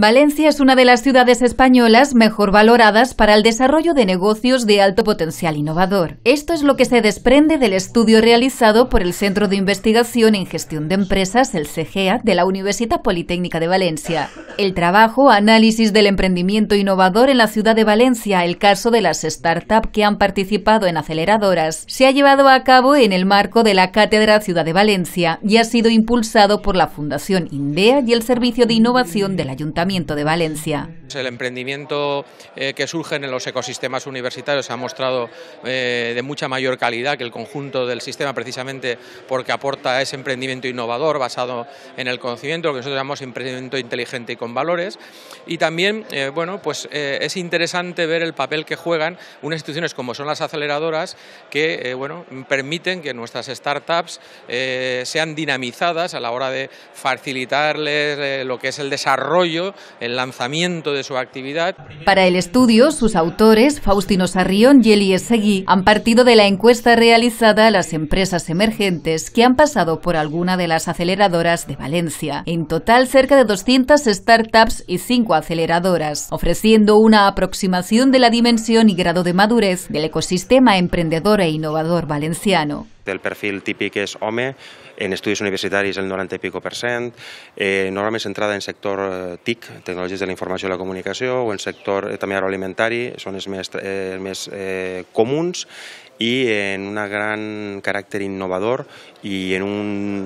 Valencia es una de las ciudades españolas mejor valoradas para el desarrollo de negocios de alto potencial innovador. Esto es lo que se desprende del estudio realizado por el Centro de Investigación en Gestión de Empresas, el CGA, de la Universidad Politécnica de Valencia. El trabajo, análisis del emprendimiento innovador en la ciudad de Valencia, el caso de las startups que han participado en aceleradoras, se ha llevado a cabo en el marco de la Cátedra Ciudad de Valencia y ha sido impulsado por la Fundación INDEA y el Servicio de Innovación del Ayuntamiento de Valencia. El emprendimiento eh, que surge en los ecosistemas universitarios se ha mostrado eh, de mucha mayor calidad que el conjunto del sistema, precisamente porque aporta ese emprendimiento innovador basado en el conocimiento, lo que nosotros llamamos emprendimiento inteligente y valores. Y también, eh, bueno, pues eh, es interesante ver el papel que juegan unas instituciones como son las aceleradoras que, eh, bueno, permiten que nuestras startups sean dinamizadas a la hora de facilitarles lo que es el desarrollo, el lanzamiento de su actividad. Para el estudio, sus autores, Faustino Sarrión y Elie Seguí han partido de la encuesta realizada a las empresas emergentes que han pasado por alguna de las aceleradoras de Valencia. En total, cerca de 200 startups startups y cinco aceleradoras, ofreciendo una aproximación de la dimensión y grado de madurez del ecosistema emprendedor e innovador valenciano. té el perfil típic és home, en estudis universitaris el 90 i pico per cent, eh, normalment centrada en sector eh, TIC, tecnologies de la informació i la comunicació, o en sector eh, també agroalimentari, són els més, eh, els més eh, comuns, i en un gran caràcter innovador i en un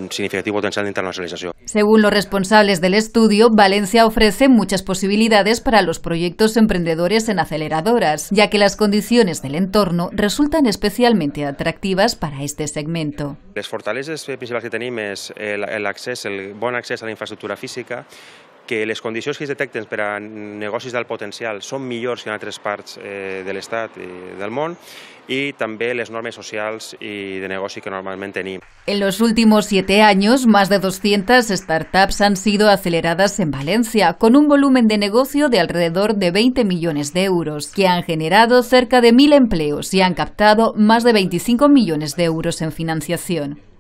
significatiu potencial d'internacionalització. Segons Según los responsables del estudio, Valencia ofrece muchas posibilidades para los proyectos emprendedores en aceleradoras, ya que las condiciones del entorno resultan especialmente atractivas para este segmento. Les fortaleses principals que tenim és eh, l'accés, el bon accés a la infraestructura física, que las condiciones que es detecten para negocios negocis potencial son millors que en otras partes del eh, de l'Estat del món y también las normas sociales y de negocio que normalmente ni En los últimos siete años, más de 200 startups han sido aceleradas en Valencia, con un volumen de negocio de alrededor de 20 millones de euros, que han generado cerca de 1.000 empleos y han captado más de 25 millones de euros en financiación.